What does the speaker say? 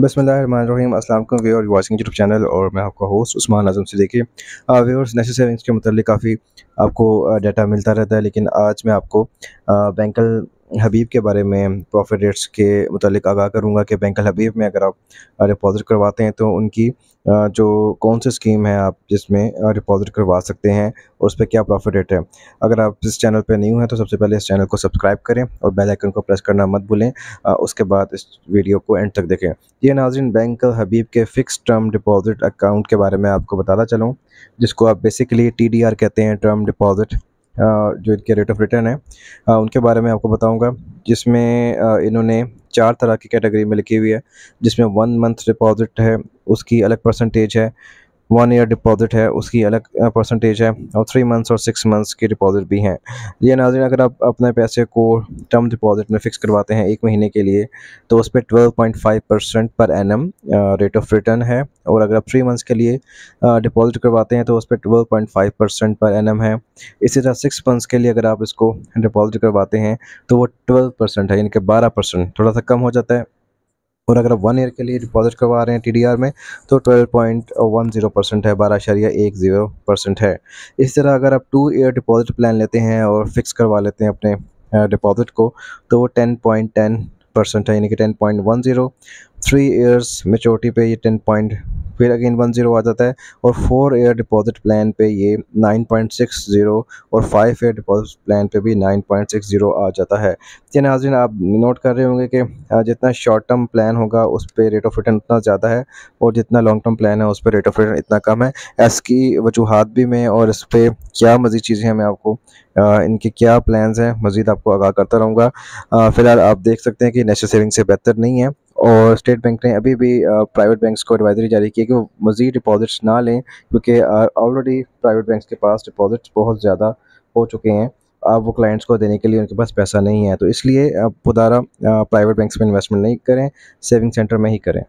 बसमीम असल वे और यूट्यूब चैनल और मैं आपका होस्ट उस्मान आजम से देखिए व्यूअर्स नेशनल सेविंग्स के मतलब काफ़ी आपको डाटा मिलता रहता है लेकिन आज मैं आपको बैंकल हबीब के बारे में प्रॉफिट रेट्स के मतलब आगाह करूँगा कि बैंक हबीब में अगर आप डिपॉज़िट करवाते हैं तो उनकी जो कौन सी स्कीम है आप जिसमें डिपॉज़िट करवा सकते हैं और उस पर क्या प्रॉफिट रेट है अगर आप इस चैनल पर न्यू हैं तो सबसे पहले इस चैनल को सब्सक्राइब करें और बेल आइकन को प्रेस करना मत भूलें उसके बाद इस वीडियो को एंड तक देखें ये नाजरन बैंक हबीब के फ़िक्स टर्म डिपॉज़िट अकाउंट के बारे में आपको बताता चलूँ जिसको आप बेसिकली टी कहते हैं टर्म डिपॉज़िट जो इनके रेट ऑफ रिटर्न है उनके बारे में आपको बताऊंगा जिसमें इन्होंने चार तरह की कैटेगरी में लिखी हुई है जिसमें वन मंथ डिपॉजिट है उसकी अलग परसेंटेज है वन ईयर डिपॉजिट है उसकी अलग परसेंटेज है और थ्री मंथ्स और सिक्स मंथ्स की डिपॉजिट भी हैं ये नाजिन अगर आप अपने पैसे को टर्म डिपॉजिट में फ़िक्स करवाते हैं एक महीने के लिए तो उस पर twelve point five percent per an rate of return है और अगर आप थ्री मंथ्स के लिए डिपॉजिट करवाते हैं तो उस पर twelve point five percent per an है इसी तरह सिक्स मंथ्स के लिए अगर आप इसको डिपॉजिट करवाते हैं तो वो ट्वेल्व परसेंट है यानी कि बारह परसेंट थोड़ा सा कम हो जाता है और अगर आप वन ईयर के लिए डिपॉजिट करवा रहे हैं टीडीआर में तो twelve point one zero percent है बारह शरिया एक ज़ीरो परसेंट है इस तरह अगर आप टू ईयर डिपॉजिट प्लान लेते हैं और फिक्स करवा लेते हैं अपने डिपॉजिट को तो वो टेन पॉइंट टेन परसेंट है यानी कि ten point one zero three years maturity पे ये टेन पॉइंट फिर अगेन वन जीरो आ जाता है और फोर ईयर डिपॉजिट प्लान पे ये नाइन पॉइंट सिक्स ज़ीरो और फाइव ईयर डिपॉजिट प्लान पे भी नाइन पॉइंट सिक्स ज़ीरो आ जाता है तो ये नाजिन आप नोट कर रहे होंगे कि जितना शॉर्ट टर्म प्लान होगा उस पर रेट ऑफ रिटर्न उतना ज़्यादा है और जितना लॉन्ग टर्म प्लान है उस पर रेट ऑफ रिटर्न इतना कम है इसकी वजूहत भी मैं और इस पर क्या मज़ीद चीज़ें हैं मैं आपको आ, इनके क्या प्लान हैं मज़ीद आपको आगाह करता रहूँगा फ़िलहाल आप देख सकते हैं कि नेशनल सेविंग से बेहतर नहीं है और स्टेट बैंक ने अभी भी प्राइवेट बैंक्स को एडवाइजरी जारी की है कि वो मज़ीद डिपॉजिट्स ना लें क्योंकि ऑलरेडी प्राइवेट बैंक्स के पास डिपॉजिट्स बहुत ज़्यादा हो चुके हैं अब वो क्लाइंट्स को देने के लिए उनके पास पैसा नहीं है तो इसलिए अब दोबारा प्राइवेट बैंक्स में इन्वेस्टमेंट नहीं करें सेविंग सेंटर में ही करें